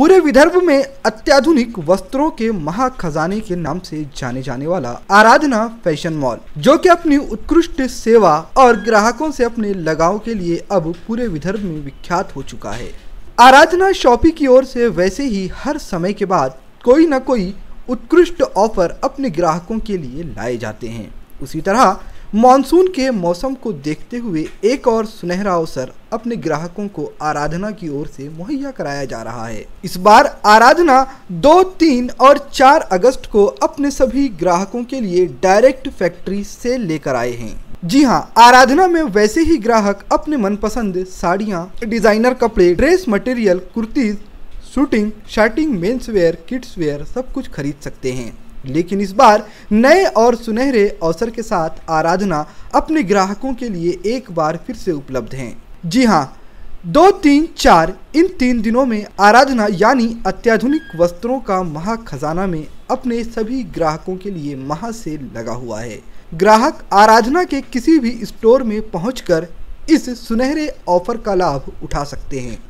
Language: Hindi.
पूरे विदर्भ में अत्याधुनिक वस्त्रों के महाखजाने के नाम से जाने जाने वाला आराधना फैशन मॉल जो कि अपनी उत्कृष्ट सेवा और ग्राहकों से अपने लगाव के लिए अब पूरे विदर्भ में विख्यात हो चुका है आराधना शॉपिंग की ओर से वैसे ही हर समय के बाद कोई न कोई उत्कृष्ट ऑफर अपने ग्राहकों के लिए लाए जाते हैं उसी तरह मानसून के मौसम को देखते हुए एक और सुनहरा अवसर अपने ग्राहकों को आराधना की ओर से मुहैया कराया जा रहा है इस बार आराधना दो तीन और चार अगस्त को अपने सभी ग्राहकों के लिए डायरेक्ट फैक्ट्री से लेकर आए हैं जी हाँ आराधना में वैसे ही ग्राहक अपने मनपसंद साड़ियाँ डिजाइनर कपड़े dress material kurtis suiting shirting men's wear kids wear सब कुछ खरीद सकते हैं लेकिन इस बार नए और सुनहरे अवसर के साथ आराधना अपने ग्राहकों के लिए एक बार फिर से उपलब्ध हैं जी हाँ दो तीन चार इन तीन दिनों में आराधना यानी अत्याधुनिक वस्त्रों का महा खजाना में अपने सभी ग्राहकों के लिए महा सेल लगा हुआ है ग्राहक आराधना के किसी भी स्टोर में पहुंचकर इस सुनहरे ऑफर का लाभ उठा सकते हैं